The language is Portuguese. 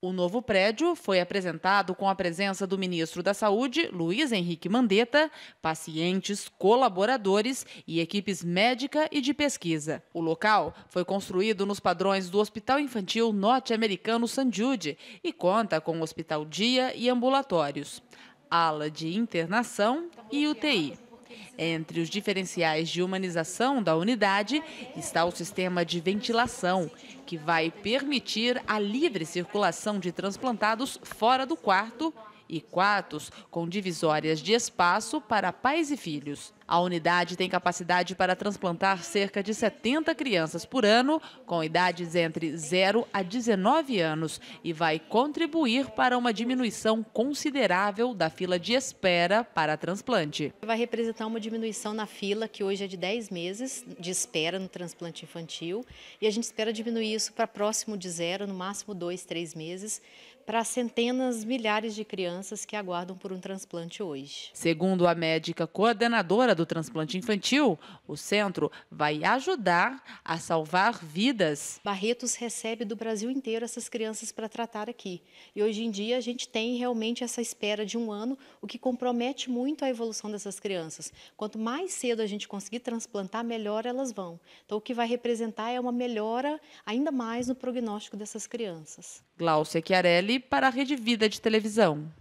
O novo prédio foi apresentado com a presença do ministro da Saúde, Luiz Henrique Mandetta, pacientes, colaboradores e equipes médica e de pesquisa. O local foi construído nos padrões do Hospital Infantil Norte-Americano San Jude e conta com hospital dia e ambulatórios, ala de internação e UTI. Entre os diferenciais de humanização da unidade está o sistema de ventilação, que vai permitir a livre circulação de transplantados fora do quarto e quartos com divisórias de espaço para pais e filhos. A unidade tem capacidade para transplantar cerca de 70 crianças por ano, com idades entre 0 a 19 anos, e vai contribuir para uma diminuição considerável da fila de espera para transplante. Vai representar uma diminuição na fila, que hoje é de 10 meses de espera no transplante infantil, e a gente espera diminuir isso para próximo de zero, no máximo dois, três meses, para centenas, milhares de crianças que aguardam por um transplante hoje. Segundo a médica coordenadora do transplante infantil, o centro vai ajudar a salvar vidas. Barretos recebe do Brasil inteiro essas crianças para tratar aqui. E hoje em dia a gente tem realmente essa espera de um ano, o que compromete muito a evolução dessas crianças. Quanto mais cedo a gente conseguir transplantar, melhor elas vão. Então o que vai representar é uma melhora ainda mais no prognóstico dessas crianças. Glaucia Chiarelli para a Rede Vida de Televisão.